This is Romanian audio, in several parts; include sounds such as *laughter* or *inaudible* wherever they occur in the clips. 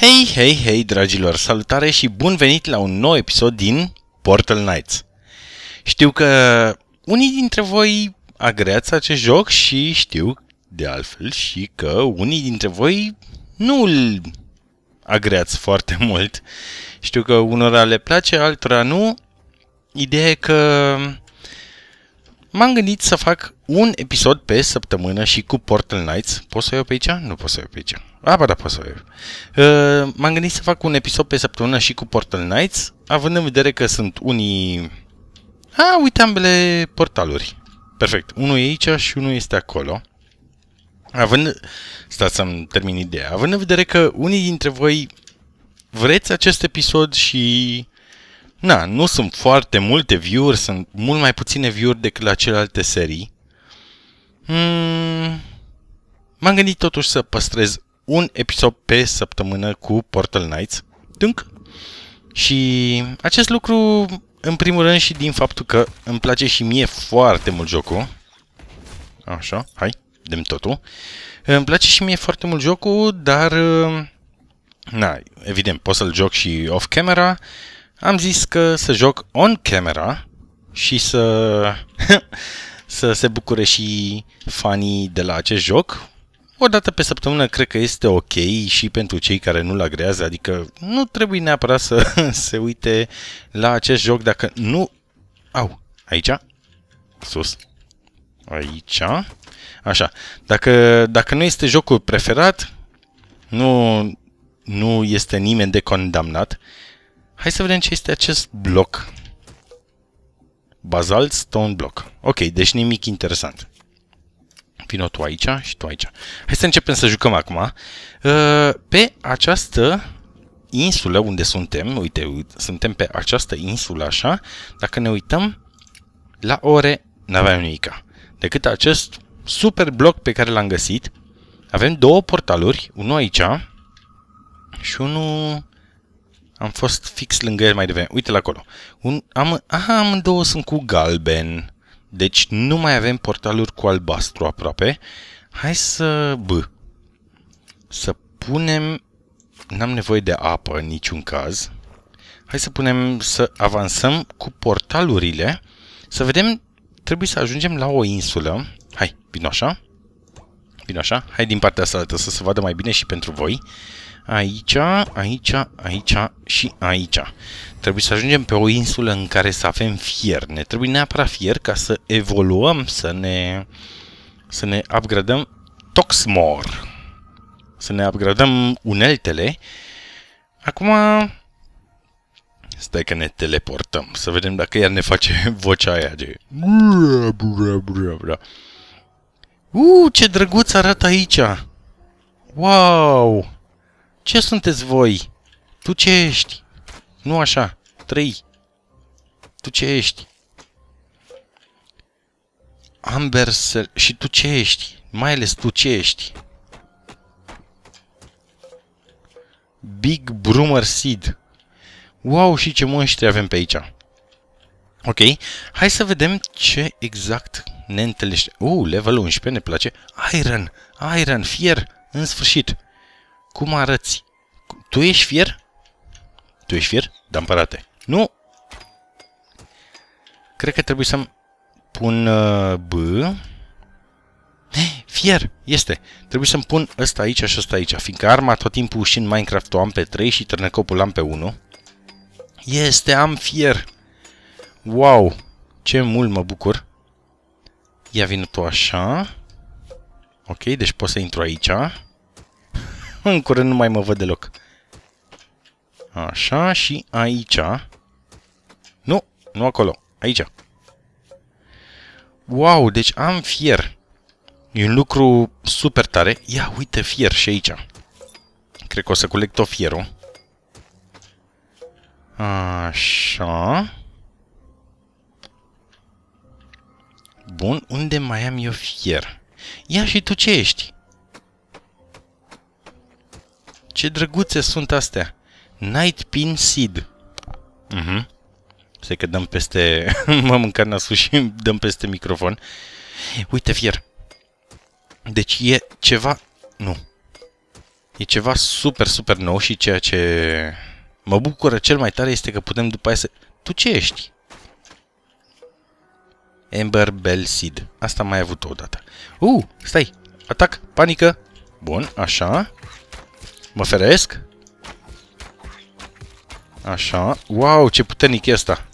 Hei, hei, hei, dragilor! Salutare și bun venit la un nou episod din Portal Knights. Știu că unii dintre voi agreați acest joc și știu de altfel și că unii dintre voi nu îl agreați foarte *laughs* mult. Știu că unora le place, altora nu. Ideea e că m-am gândit să fac un episod pe săptămână și cu Portal Knights. Pot să o iau pe aici? Nu pot să o iau pe aici. A, da, pot să uh, M-am gândit să fac un episod pe săptămână și cu Portal Knights, având în vedere că sunt unii... A, uite ambele portaluri. Perfect. Unul e aici și unul este acolo. Având... Stați să-mi termin ideea. Având în vedere că unii dintre voi vreți acest episod și... Na, nu sunt foarte multe view-uri, sunt mult mai puține view-uri decât la celelalte serii. Mm, m-am gândit totuși să păstrez un episod pe săptămână cu Portal Knights. Dunk. Și acest lucru, în primul rând și din faptul că îmi place și mie foarte mult jocul. Așa, hai, dăm totul. Îmi place și mie foarte mult jocul, dar... Na, evident, pot să-l joc și off-camera. Am zis că să joc on-camera și să... *laughs* să se bucure și fanii de la acest joc, o dată pe săptămână cred că este ok și pentru cei care nu-l agrează, adică nu trebuie neapărat să *laughs* se uite la acest joc dacă nu... Au, aici? Sus. Aici. Așa. Dacă, dacă nu este jocul preferat, nu, nu este nimeni de condamnat. Hai să vedem ce este acest bloc. Basalt Stone Block. Ok, deci nimic interesant. Vino tu aici și tu aici. Hai să începem să jucăm acum. Uh, pe această insulă unde suntem, uite, uite suntem pe această insulă așa, dacă ne uităm la ore, n-aveam nimic. Decât acest super bloc pe care l-am găsit, avem două portaluri, unul aici și unul... Am fost fix lângă el mai devreme. Uite-l acolo. Un, am, aha, amândouă sunt cu galben. Deci nu mai avem portaluri cu albastru aproape. Hai să... B. Să punem... N-am nevoie de apă în niciun caz. Hai să punem să avansăm cu portalurile. Să vedem... Trebuie să ajungem la o insulă. Hai, vino așa bine așa. Hai din partea asta să se vadă mai bine și pentru voi. Aici, aici, aici și aici. Trebuie să ajungem pe o insulă în care să avem fier. Ne trebuie neapărat fier ca să evoluăm, să ne, să ne upgradăm Toxmore. Să ne upgradăm uneltele. Acum, Stai că ne teleportăm, să vedem dacă iar ne face vocea aia de... Uuu, ce drăguț arată aici! Wow! Ce sunteți voi? Tu ce ești? Nu așa. Trei. Tu ce ești? Amber Și tu ce ești? Mai ales tu ce ești? Big Brumer Seed. Wow, și ce monștri avem pe aici. Ok, hai să vedem ce exact ne întâlnește... Uh, level 11, ne place. Iron, iron, fier, în sfârșit. Cum arăți? Tu ești fier? Tu ești fier? Da, împărate. Nu! Cred că trebuie să-mi pun uh, B. Fier, este. Trebuie să-mi pun ăsta aici și ăsta aici, fiindcă arma tot timpul și în Minecraft o am pe 3 și târnăcopul am pe 1. Este, am fier! Wow, ce mult mă bucur! Ia vină tu așa. Ok, deci pot să intru aici. *laughs* În curând nu mai mă văd deloc. Așa, și aici. Nu, nu acolo. Aici. Wow, deci am fier. E un lucru super tare. Ia, uite fier și aici. Cred că o să colect tot fierul. Așa. Bun, unde mai am eu fier? Ia și tu ce ești? Ce drăguțe sunt astea! Night Pin Seed. Mhm. Uh-huh. Se că dăm peste... *laughs* mă am mâncat nasul și *laughs* dăm peste microfon. Uite fier. Deci e ceva... Nu. E ceva super, super nou și ceea ce mă bucură cel mai tare este că putem după aia să... Tu ce ești? Amber Bell Seed. Asta mai avut o dată. Uh, stai! Atac, panică! Bun, așa. Mă feresc. Așa. Wow, ce puternic e asta.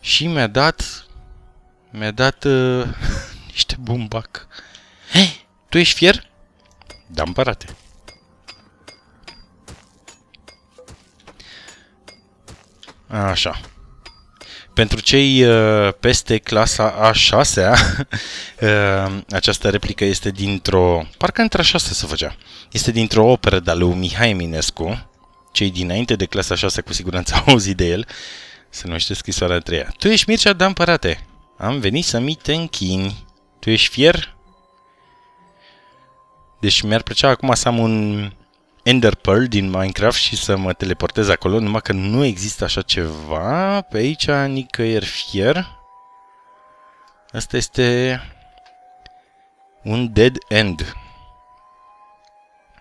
Și mi-a dat... Mi-a dat uh, *laughs* niște bumbac. Hei, tu ești fier? Da, împărate. Așa. Pentru cei uh, peste clasa A6-a, *laughs* uh, această replică este dintr-o... Parcă între a 6 se făcea. Este dintr-o operă de-a lui Mihai Minescu. Cei dinainte de clasa 6 cu siguranță *laughs* au auzit de el. Se numește scrisoarea a treia. Tu ești Mircea Dan Părate. Am venit să mi te închini. Tu ești fier? Deci mi-ar plăcea acum să am un Ender Pearl din Minecraft și să mă teleportez acolo, numai că nu există așa ceva pe aici, nicăieri fier. Asta este un dead end.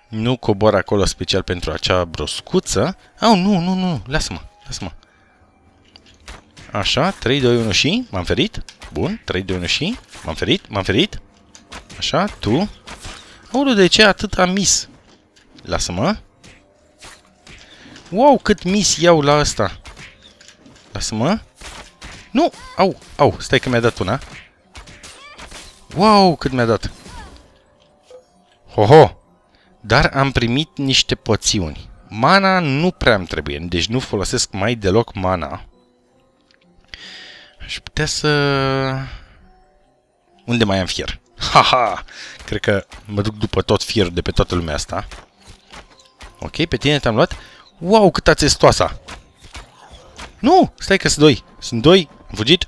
Nu cobor acolo special pentru acea broscuță. Au, oh, nu, nu, nu, lasă-mă, lasă-mă. Așa, 3, 2, 1 și m-am ferit. Bun, 3, 2, 1 și m-am ferit, m-am ferit. Așa, tu. Aulă, de ce atât am mis? Lasă-mă. Wow, cât mis iau la asta. Lasă-mă. Nu! Au, au, stai că mi-a dat una. Wow, cât mi-a dat. Ho-ho! Dar am primit niște poțiuni. Mana nu prea îmi trebuie, deci nu folosesc mai deloc mana. Aș putea să... Unde mai am fier? Haha! -ha! Cred că mă duc după tot fierul de pe toată lumea asta. Ok, pe tine te-am luat. Wow, cât ați estoasa! Nu! Stai că sunt doi. Sunt doi. Am fugit.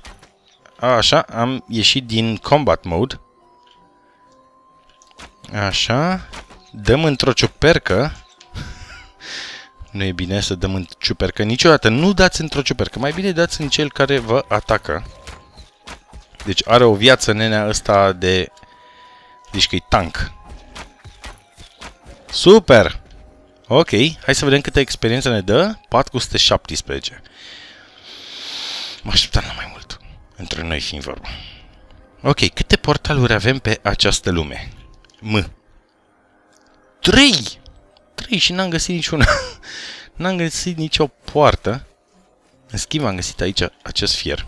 A, așa, am ieșit din combat mode. Așa. Dăm într-o ciupercă. *laughs* nu e bine să dăm în ciupercă niciodată. Nu dați într-o ciupercă. Mai bine dați în cel care vă atacă. Deci are o viață nenea asta de... Deci că e tank. Super! Ok, hai să vedem câtă experiență ne dă. 417. Mă așteptam la mai mult. Între noi fiind vorba. Ok, câte portaluri avem pe această lume? M. 3! 3 și n-am găsit niciuna. *laughs* n-am găsit nicio poartă. În schimb, am găsit aici acest fier.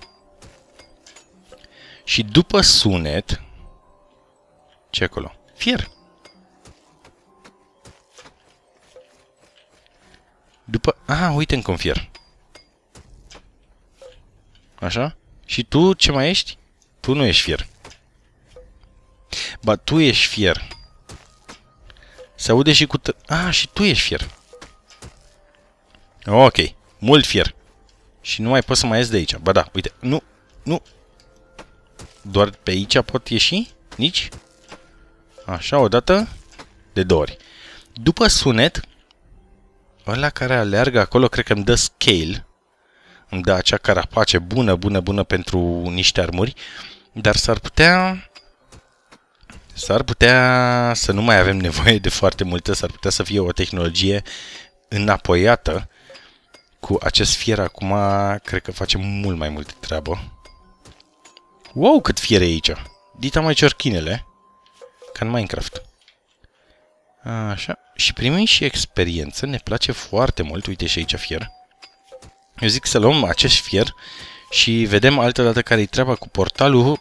Și după sunet... ce acolo? Fier! Aha, uite în confier. Așa? Și tu ce mai ești? Tu nu ești fier. Ba, tu ești fier. Se aude și cu... Ah, și tu ești fier. Ok, mult fier. Și nu mai pot să mai ies de aici. Ba da, uite, nu, nu. Doar pe aici pot ieși? Nici? Așa, odată, de două ori. După sunet, ăla care aleargă acolo, cred că îmi dă scale, îmi dă acea carapace bună, bună, bună pentru niște armuri, dar s-ar putea... S-ar putea să nu mai avem nevoie de foarte multe, s-ar putea să fie o tehnologie înapoiată. Cu acest fier acum, cred că facem mult mai multe treabă. Wow, cât fier e aici! Dita mai ciorchinele, ca în Minecraft. Așa și primim și experiență, ne place foarte mult, uite și aici fier. Eu zic să luăm acest fier și vedem altă dată care-i treaba cu portalul.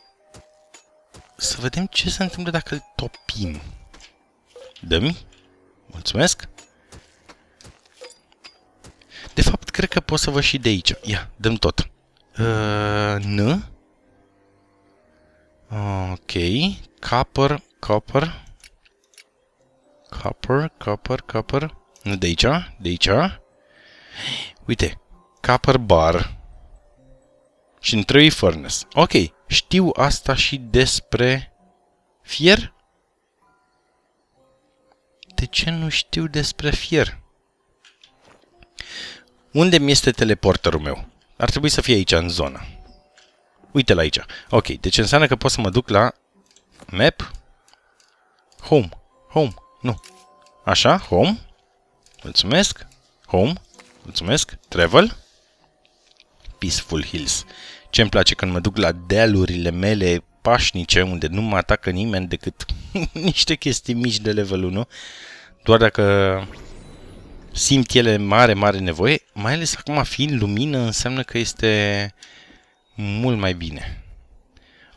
Să vedem ce se întâmplă dacă îl topim. Dăm? Mulțumesc. De fapt, cred că pot să vă și de aici. Ia, dăm tot. Uh, N. Ok. Copper, copper. Copper, copper, copper. Nu de aici, de aici. Uite, copper bar. Și în trei furnace. Ok, știu asta și despre fier? De ce nu știu despre fier? Unde mi este teleporterul meu? Ar trebui să fie aici, în zonă. Uite-l aici. Ok, deci înseamnă că pot să mă duc la map, home, home, nu. Așa, home. Mulțumesc. Home. Mulțumesc. Travel. Peaceful Hills. ce îmi place când mă duc la dealurile mele pașnice, unde nu mă atacă nimeni decât *laughs* niște chestii mici de level 1. Doar dacă simt ele mare, mare nevoie, mai ales acum fiind lumină, înseamnă că este mult mai bine.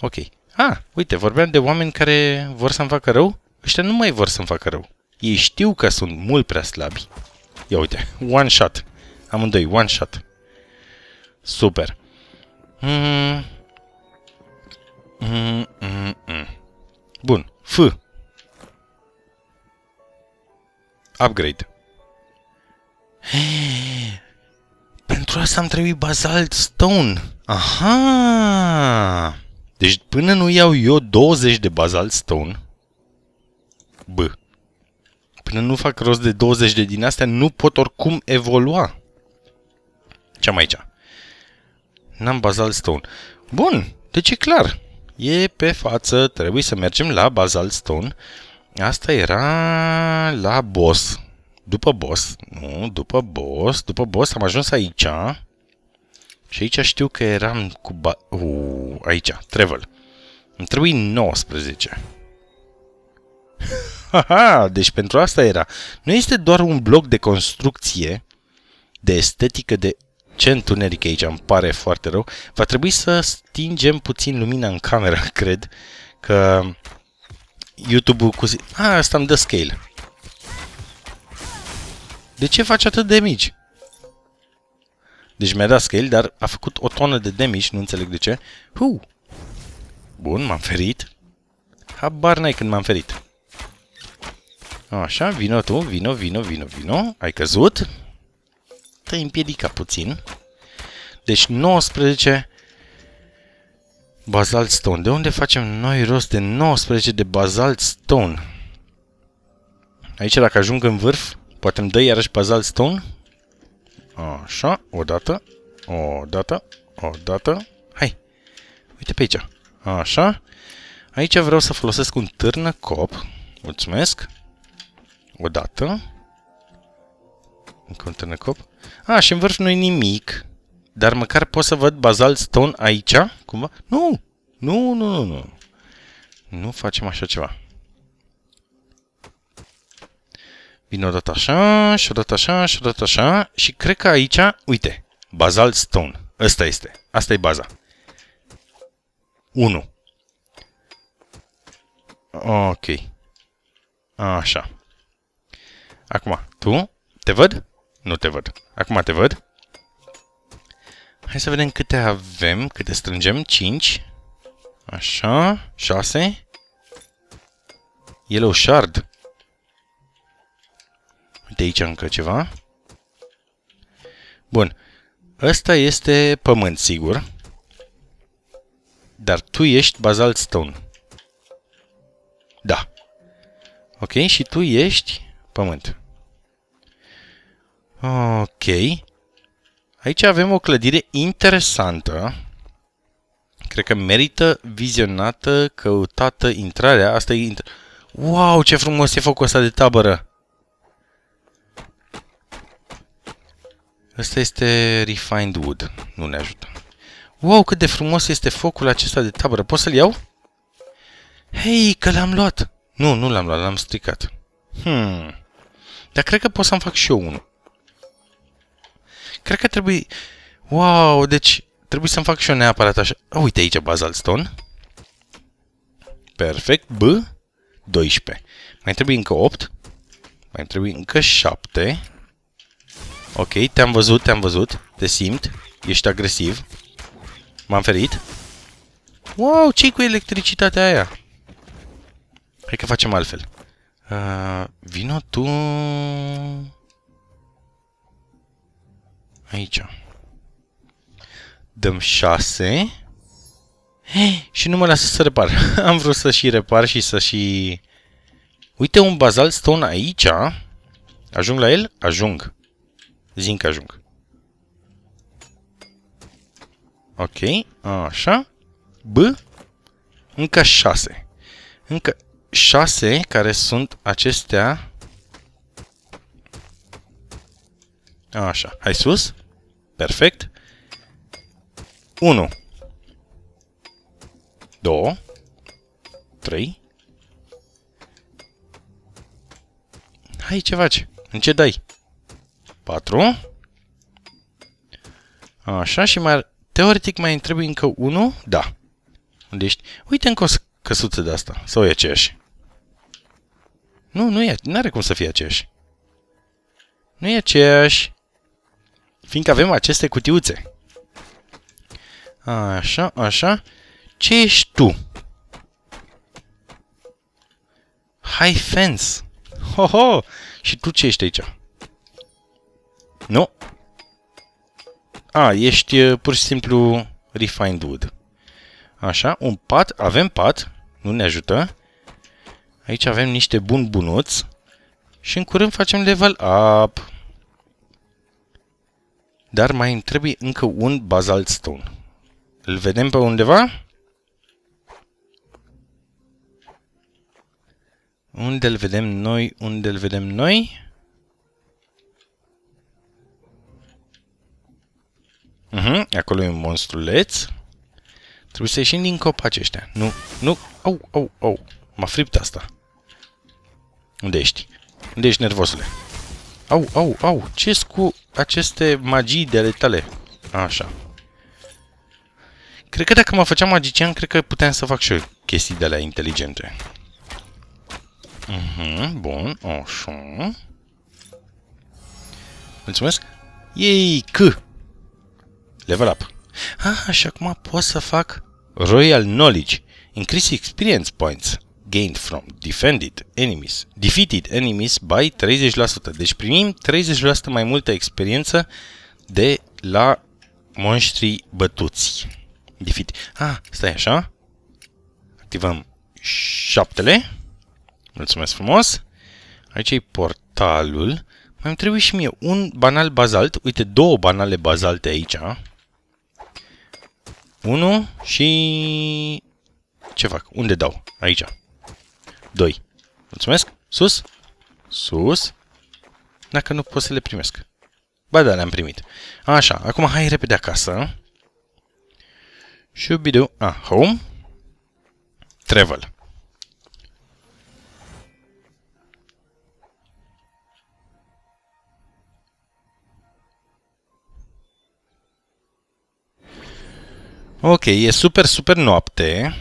Ok. Ah, uite, vorbeam de oameni care vor să-mi facă rău Ăștia nu mai vor să-mi facă rău. Ei știu că sunt mult prea slabi. Ia uite, one shot. Amândoi, one shot. Super. Mm. Mm, mm, mm. Bun. F. Upgrade. *gasps* pentru asta am trebuit basalt stone. Aha! Deci până nu iau eu 20 de basalt stone, B. Până nu fac rost de 20 de din astea, nu pot oricum evolua. Ce am aici? N-am Basal Stone. Bun, deci e clar. E pe față, trebuie să mergem la Basal Stone. Asta era la boss. După boss, nu, după boss, după boss am ajuns aici. Și aici știu că eram cu ba... Uu. aici, travel. Îmi trebuie 19. *laughs* Ha-ha, deci pentru asta era. Nu este doar un bloc de construcție, de estetică, de ce întuneric aici, îmi pare foarte rău. Va trebui să stingem puțin lumina în cameră, *laughs* cred, că YouTube-ul cu... A, ah, asta îmi dă scale. De ce faci atât de mici? Deci mi-a dat scale, dar a făcut o tonă de damage, nu înțeleg de ce. Hu! Bun, m-am ferit. Habar n-ai când m-am ferit. Așa, vino tu, vino, vino, vino, vino. Ai căzut? Te împiedicat puțin. Deci 19 basalt stone. De unde facem noi rost de 19 de basalt stone? Aici dacă ajung în vârf, poate îmi dă iarăși basalt stone. Așa, o o dată, dată, o dată. Hai, uite pe aici. Așa. Aici vreau să folosesc un târnă cop. Mulțumesc. O dată. Încă un tânăcop. A, și în vârf nu-i nimic. Dar măcar pot să văd bazalt stone aici? Cumva? Nu! Nu, nu, nu, nu. Nu facem așa ceva. Vine odată așa, și odată așa, și odată așa. Și cred că aici, uite, bazalt stone. Ăsta este. Asta e baza. 1. Ok. Așa. Acum, tu? Te văd? Nu te văd. Acum te văd. Hai să vedem câte avem, câte strângem. 5. Așa. 6. Yellow shard. De aici încă ceva. Bun. Ăsta este pământ, sigur. Dar tu ești bazalt stone. Da. Ok, și tu ești pământ. Ok. Aici avem o clădire interesantă. Cred că merită vizionată, căutată intrarea. Asta e... Intr wow, ce frumos e focul ăsta de tabără! Ăsta este Refined Wood. Nu ne ajută. Wow, cât de frumos este focul acesta de tabără. Pot să-l iau? Hei, că l-am luat! Nu, nu l-am luat, l-am stricat. Hmm... Dar cred că pot să-mi fac și eu unul. Cred că trebuie... Wow, deci trebuie să-mi fac și eu neapărat așa. Uite aici Basalt Stone. Perfect. B. 12. Mai trebuie încă 8. Mai trebuie încă 7. Ok, te-am văzut, te-am văzut. Te simt. Ești agresiv. M-am ferit. Wow, ce cu electricitatea aia? Hai că facem altfel. Uh, vino tu... Aici. Dăm 6. și nu mă lasă să repar. *laughs* Am vrut să și repar și să și... Uite un bazalt stone aici. Ajung la el? Ajung. Zic că ajung. Ok, așa. B. Încă 6. Încă 6 care sunt acestea. Așa, hai sus. Perfect. 1 2 3 Hai, ce faci? În ce dai? 4 Așa și mai teoretic mai trebuie încă 1? Da. Unde ești? Uite încă o căsuță de asta. Sau e aceeași? Nu, nu e, nu are cum să fie aceeași. Nu e aceeași. Fiindcă avem aceste cutiuțe. Așa, așa. Ce ești tu? High fence. Ho, ho! Și tu ce ești aici? Nu. A, ești uh, pur și simplu refined wood. Așa, un pat, avem pat, nu ne ajută. Aici avem niște bun bunuți și în curând facem level up. Dar mai îmi trebuie încă un basalt stone. Îl vedem pe undeva? Unde îl vedem noi? Unde îl vedem noi? Uh mhm, -huh, acolo e un monstruleț. Trebuie să ieșim din copaci ăștia. Nu, nu, au, au, au. M-a fript asta. Unde ești? Unde ești, nervosule? Au, au, au! ce cu aceste magii de ale tale? Așa. Cred că dacă mă făceam magician, cred că puteam să fac și eu chestii de alea inteligente. Mhm, bun, așa. Mulțumesc. Ei, C! Level up. Ah, și acum pot să fac Royal Knowledge. Increase Experience Points gained from defended enemies, defeated enemies by 30%. Deci primim 30% mai multă experiență de la monștrii bătuți. Defeat. Ah, stai așa. Activăm șaptele. Mulțumesc frumos. Aici e portalul. Mai îmi trebuie și mie un banal bazalt. Uite, două banale bazalte aici. Unu și... Ce fac? Unde dau? Aici. 2. Mulțumesc. Sus. Sus. Dacă nu pot să le primesc. Ba da, le-am primit. Așa, acum hai repede acasă. Shubidu. A, ah, home. Travel. Ok, e super, super noapte.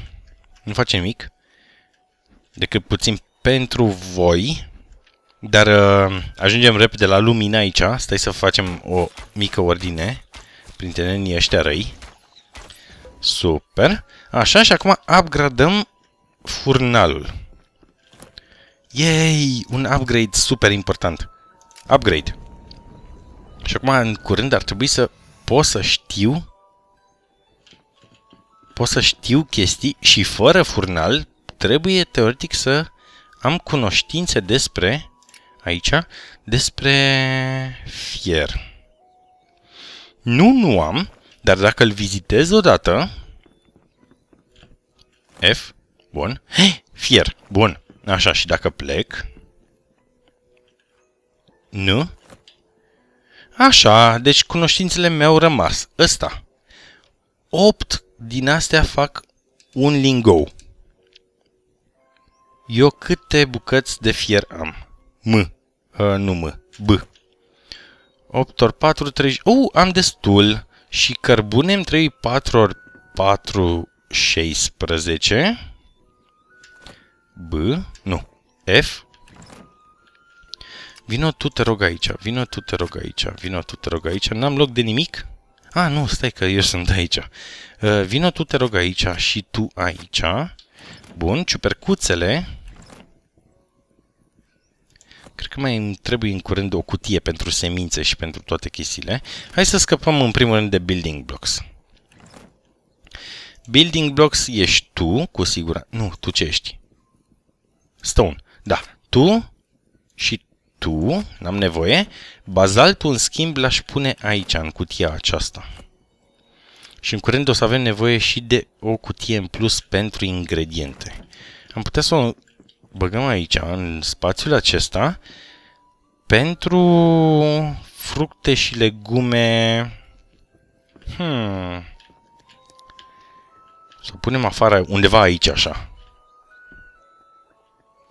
Nu face nimic decât puțin pentru voi, dar uh, ajungem repede la lumina aici. Stai să facem o mică ordine printre nenii ăștia răi. Super. Așa, și acum upgradăm furnalul. Yay! Un upgrade super important. Upgrade. Și acum, în curând, ar trebui să pot să știu pot să știu chestii și fără furnal trebuie teoretic să am cunoștințe despre, aici, despre fier. Nu, nu am, dar dacă îl vizitez odată, F, bun, He, fier, bun, așa, și dacă plec, nu, așa, deci cunoștințele mele au rămas, ăsta. 8 din astea fac un lingou. Eu câte bucăți de fier am? M. Uh, nu M. B. 8 ori 4, 30... Uh, am destul. Și cărbune îmi trebuie 4 ori 4, 16. B. Nu. F. Vino tu, te rog aici. Vino tu, te rog aici. Vino tu, te rog aici. N-am loc de nimic? A, ah, nu, stai că eu sunt aici. Uh, vino tu, te rog aici și tu aici. Bun, ciupercuțele. Cred că mai trebuie în curând o cutie pentru semințe și pentru toate chestiile. Hai să scăpăm în primul rând de building blocks. Building blocks ești tu, cu siguranță. Nu, tu ce ești? Stone. Da, tu și tu, n-am nevoie. Bazaltul, în schimb, l-aș pune aici, în cutia aceasta. Și în curând o să avem nevoie și de o cutie în plus pentru ingrediente. Am putea să o băgăm aici, în spațiul acesta, pentru fructe și legume... Hmm... Să o punem afară, undeva aici, așa.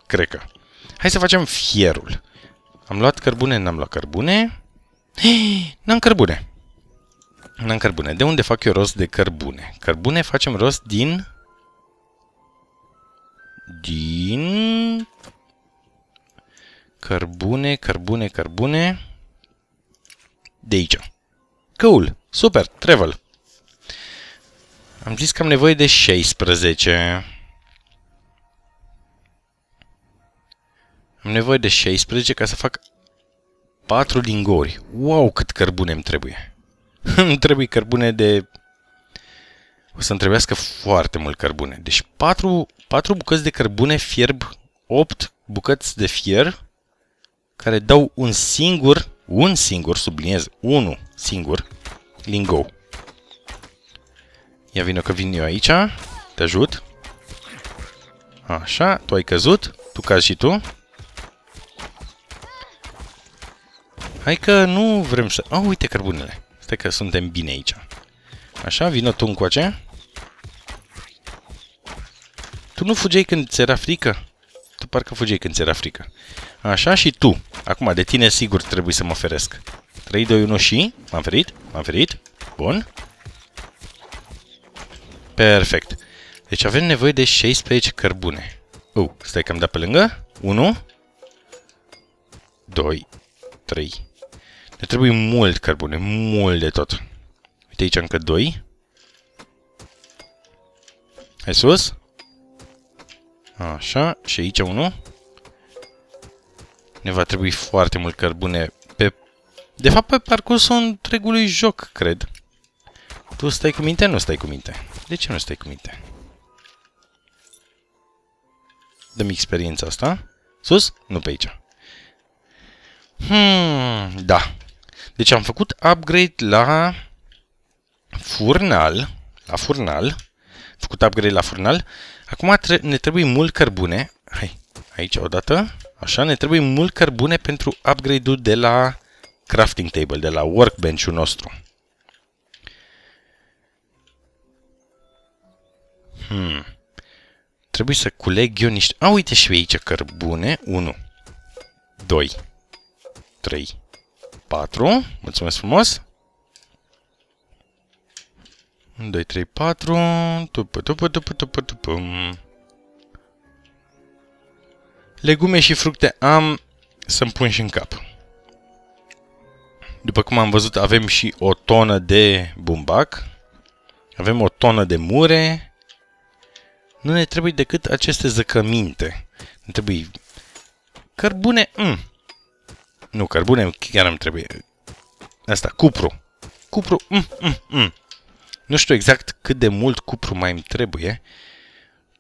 Cred că. Hai să facem fierul. Am luat cărbune, n-am luat cărbune. *gasps* n-am cărbune în cărbune. De unde fac eu rost de cărbune? Cărbune facem rost din... Din... Cărbune, cărbune, cărbune... De aici. Cool! Super! Travel! Am zis că am nevoie de 16. Am nevoie de 16 ca să fac 4 lingori. Wow, cât cărbune îmi trebuie! *laughs* nu trebuie cărbune de... O să-mi trebuiască foarte mult cărbune. Deci 4, 4 bucăți de cărbune fierb, 8 bucăți de fier, care dau un singur, un singur, subliniez, unul singur, lingou. Ia vină că vin eu aici, te ajut. Așa, tu ai căzut, tu cazi și tu. Hai că nu vrem să... oh, uite cărbunele departe, că suntem bine aici. Așa, vină tu încoace. Tu nu fugeai când ți era frică? Tu parcă fugeai când ți era frică. Așa și tu. Acum, de tine sigur trebuie să mă feresc. 3, 2, 1 și... M-am ferit? M-am ferit? Bun. Perfect. Deci avem nevoie de 16 cărbune. Uh, stai că am dat pe lângă. 1, 2, 3, ne trebuie mult cărbune, mult de tot. Uite aici încă doi. Hai sus. Așa, și aici unul. Ne va trebui foarte mult cărbune pe... De fapt, pe parcursul întregului joc, cred. Tu stai cu minte? Nu stai cu minte. De ce nu stai cu minte? Dăm experiența asta. Sus? Nu pe aici. Hmm, da. Deci am făcut upgrade la furnal, la furnal, făcut upgrade la furnal. Acum tre ne trebuie mult cărbune. Hai, aici odată. Așa, ne trebuie mult cărbune pentru upgrade-ul de la crafting table, de la workbench-ul nostru. Hmm. Trebuie să culeg eu niște... A, uite și eu aici cărbune. 1, 2, 3, 4. Mulțumesc frumos. 1, 2, 3, 4. Tupă, tupă, tupă, tupă, tupă. Legume și fructe am să-mi pun și în cap. După cum am văzut, avem și o tonă de bumbac. Avem o tonă de mure. Nu ne trebuie decât aceste zăcăminte. Ne trebuie cărbune. Mm. Nu, cărbune chiar îmi trebuie. Asta, cupru. Cupru, mm, mm, mm. Nu știu exact cât de mult cupru mai îmi trebuie.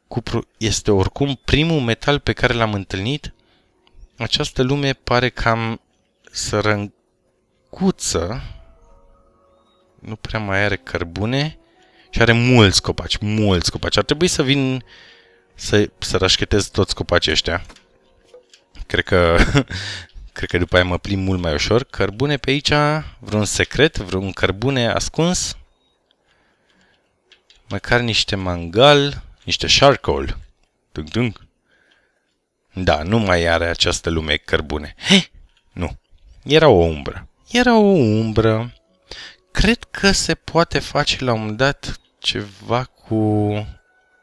Cupru este oricum primul metal pe care l-am întâlnit. Această lume pare cam sărăncuță. Nu prea mai are cărbune. Și are mulți copaci, mulți copaci. Ar trebui să vin să, să rășchetez toți copacii ăștia. Cred că *laughs* Cred că după aia mă plim mult mai ușor. Cărbune pe aici, vreun secret, vreun cărbune ascuns. Măcar niște mangal, niște charcoal. Dung, dung. Da, nu mai are această lume cărbune. He? Nu. Era o umbră. Era o umbră. Cred că se poate face la un dat ceva cu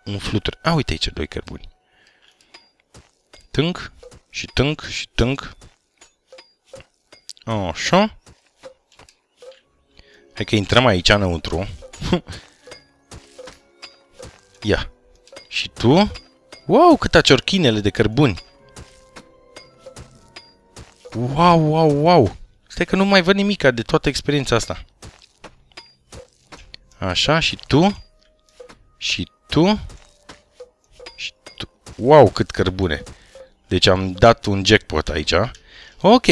un flutur. A, uite aici, doi cărbuni. Tânc și tânc și tânc. Așa. Hai că intrăm aici înăuntru. *laughs* Ia. Și tu? Wow, câte ciorchinele de cărbuni! Wow, wow, wow! Stai că nu mai văd nimica de toată experiența asta. Așa, și tu? Și tu? Și tu? Wow, cât cărbune! Deci am dat un jackpot aici. Ok.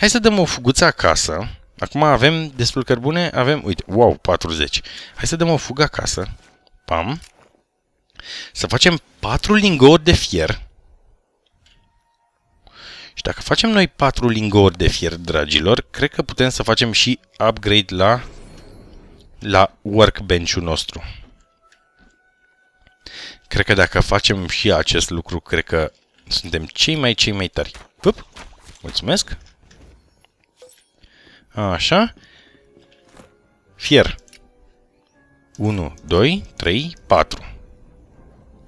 Hai să dăm o fuguță acasă. Acum avem destul cărbune, avem, uite, wow, 40. Hai să dăm o fugă acasă. Pam. Să facem 4 lingouri de fier. Și dacă facem noi 4 lingouri de fier, dragilor, cred că putem să facem și upgrade la, la workbench-ul nostru. Cred că dacă facem și acest lucru, cred că suntem cei mai, cei mai tari. Pup! Mulțumesc! Așa. Fier. 1, 2, 3, 4.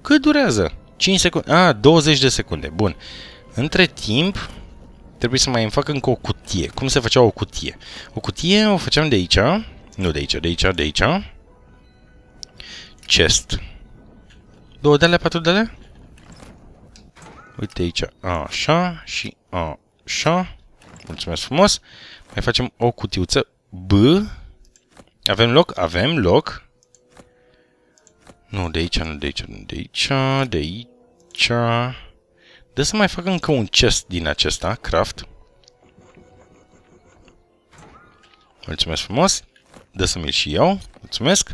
Cât durează? 5 secunde. A, 20 de secunde. Bun. Între timp, trebuie să mai îmi fac încă o cutie. Cum se făcea o cutie? O cutie o făceam de aici. Nu de aici, de aici, de aici. Chest. Două de alea, patru de alea? Uite aici. Așa și așa. Mulțumesc frumos. Mai facem o cutiuță. B. Avem loc? Avem loc. Nu, de aici, nu de aici, nu de aici, de aici. De să mai fac încă un chest din acesta, craft. Mulțumesc frumos. De să mi-l și iau. Mulțumesc.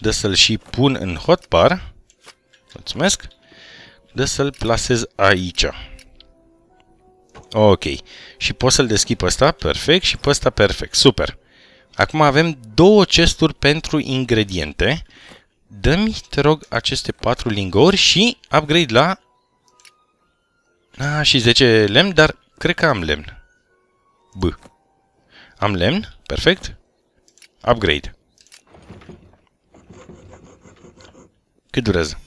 De să-l și pun în hotbar. Mulțumesc. De să-l plasez aici. Ok. Și pot să-l deschid pe ăsta, perfect, și pe ăsta, perfect. Super. Acum avem două chesturi pentru ingrediente. Dă-mi, te rog, aceste patru lingouri și upgrade la... A, ah, și 10 lemn, dar cred că am lemn. B. Am lemn, perfect. Upgrade. Cât durează?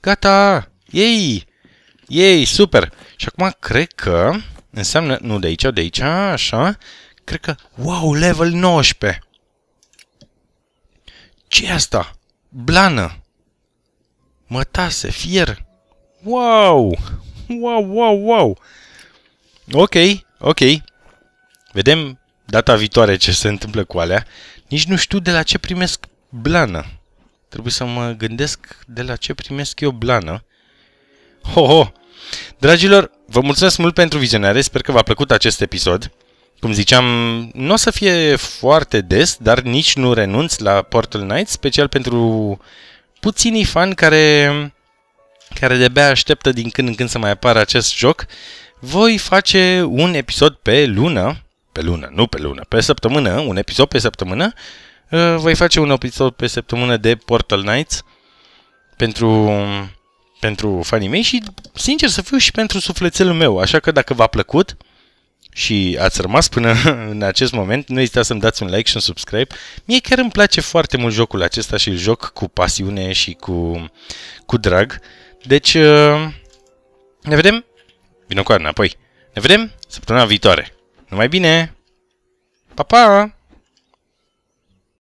Gata! Ei! Ei, super! Și acum cred că înseamnă, nu de aici, de aici, așa, cred că, wow, level 19! ce asta? Blană! Mătase, fier! Wow! Wow, wow, wow! Ok, ok. Vedem data viitoare ce se întâmplă cu alea. Nici nu știu de la ce primesc blană. Trebuie să mă gândesc de la ce primesc eu blană. Ho, ho! Dragilor, vă mulțumesc mult pentru vizionare, sper că v-a plăcut acest episod. Cum ziceam, nu o să fie foarte des, dar nici nu renunț la Portal Knights, special pentru puținii fani care, care de-abia așteptă din când în când să mai apară acest joc. Voi face un episod pe lună, pe lună, nu pe lună, pe săptămână, un episod pe săptămână, uh, voi face un episod pe săptămână de Portal Knights pentru pentru fanii mei și, sincer să fiu, și pentru sufletelul meu. Așa că dacă v-a plăcut și ați rămas până *laughs* în acest moment, nu ezitați să-mi dați un like și un subscribe. Mie chiar îmi place foarte mult jocul acesta și îl joc cu pasiune și cu, cu drag. Deci, uh, ne vedem, Vino cu înapoi, ne vedem săptămâna viitoare. Numai bine! Pa, pa!